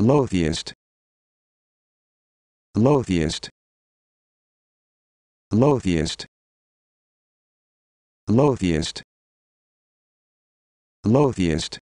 Lothiest. Lothiest. Lothiest. Lothiest. Lothiest.